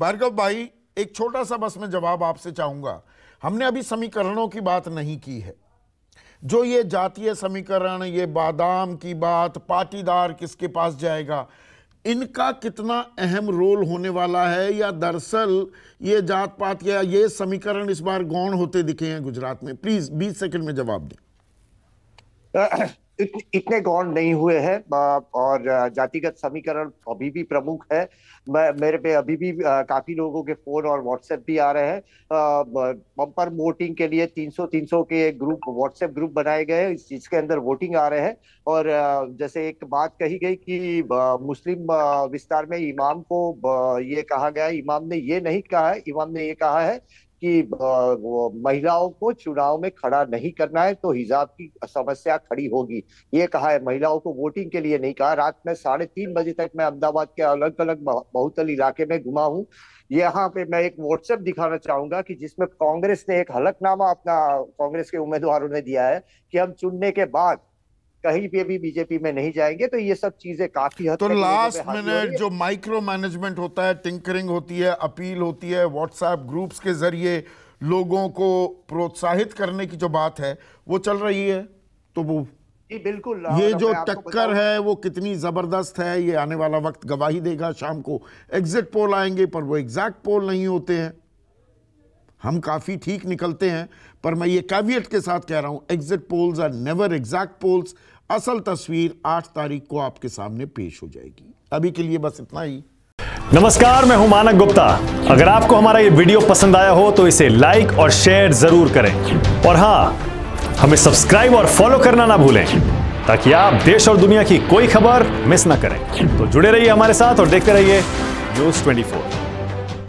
भार्गव भाई एक छोटा सा बस में जवाब आपसे चाहूंगा हमने अभी समीकरणों की बात नहीं की है जो ये जातीय समीकरण ये बादाम की बात पाटीदार किसके पास जाएगा इनका कितना अहम रोल होने वाला है या दरअसल ये जात पात या ये समीकरण इस बार गौण होते दिखे हैं गुजरात में प्लीज़ बीस सेकंड में जवाब दें इत, इतने गौण नहीं हुए हैं और जातिगत समीकरण अभी भी प्रमुख है मेरे पे अभी भी काफी लोगों के फोन और व्हाट्सएप भी आ रहे हैं बम्पर वोटिंग के लिए 300 300 के ग्रुप व्हाट्सएप ग्रुप बनाए गए हैं के अंदर वोटिंग आ रहे हैं और जैसे एक बात कही गई कि मुस्लिम विस्तार में इमाम को ये कहा गया इमाम ने ये नहीं कहा है इमाम ने ये कहा है कि महिलाओं को चुनाव में खड़ा नहीं करना है तो हिजाब की समस्या खड़ी होगी ये कहा है महिलाओं को वोटिंग के लिए नहीं कहा रात में साढ़े तीन बजे तक मैं अहमदाबाद के अलग अलग बहुतल इलाके में घुमा हूँ यहाँ पे मैं एक व्हाट्सएप दिखाना चाहूंगा कि जिसमें कांग्रेस ने एक हलकनामा अपना कांग्रेस के उम्मीदवारों ने दिया है कि हम चुनने के बाद कहीं पे भी बीजेपी में नहीं जाएंगे तो ये सब चीजें काफी हद तो लास्ट मिनट जो माइक्रो मैनेजमेंट होता है टिंकरिंग होती है अपील होती है व्हाट्सएप ग्रुप्स के जरिए लोगों को प्रोत्साहित करने की जो बात है वो चल रही है तो वो जी बिल्कुल ये जो टक्कर है वो कितनी जबरदस्त है ये आने वाला वक्त गवाही देगा शाम को एग्जिट पोल आएंगे पर वो एग्जैक्ट पोल नहीं होते हैं हम काफ़ी ठीक निकलते हैं पर मैं ये कैवियट के साथ कह रहा हूं exit polls are never exact polls असल तस्वीर आठ तारीख को आपके सामने पेश हो जाएगी अभी के लिए बस इतना ही नमस्कार मैं हूं मानक गुप्ता अगर आपको हमारा ये वीडियो पसंद आया हो तो इसे लाइक और शेयर जरूर करें और हाँ हमें सब्सक्राइब और फॉलो करना ना भूलें ताकि आप देश और दुनिया की कोई खबर मिस ना करें तो जुड़े रहिए हमारे साथ और देखते रहिए न्यूज ट्वेंटी